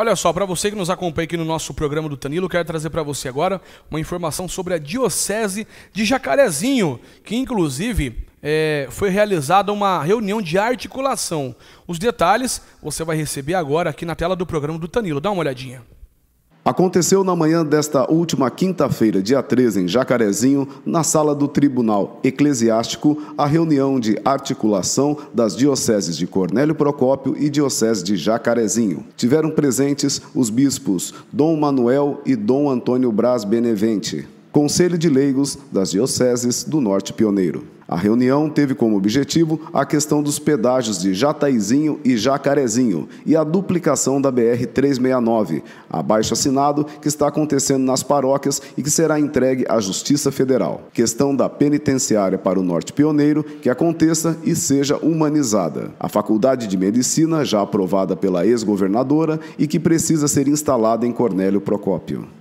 Olha só, para você que nos acompanha aqui no nosso programa do Tanilo, quero trazer para você agora uma informação sobre a Diocese de Jacarezinho, que inclusive é, foi realizada uma reunião de articulação. Os detalhes você vai receber agora aqui na tela do programa do Tanilo. Dá uma olhadinha. Aconteceu na manhã desta última quinta-feira, dia 13, em Jacarezinho, na sala do Tribunal Eclesiástico, a reunião de articulação das dioceses de Cornélio Procópio e diocese de Jacarezinho. Tiveram presentes os bispos Dom Manuel e Dom Antônio Braz Benevente. Conselho de Leigos das Dioceses do Norte Pioneiro. A reunião teve como objetivo a questão dos pedágios de Jataizinho e Jacarezinho e a duplicação da BR-369, abaixo assinado que está acontecendo nas paróquias e que será entregue à Justiça Federal. Questão da penitenciária para o Norte Pioneiro que aconteça e seja humanizada. A Faculdade de Medicina, já aprovada pela ex-governadora e que precisa ser instalada em Cornélio Procópio.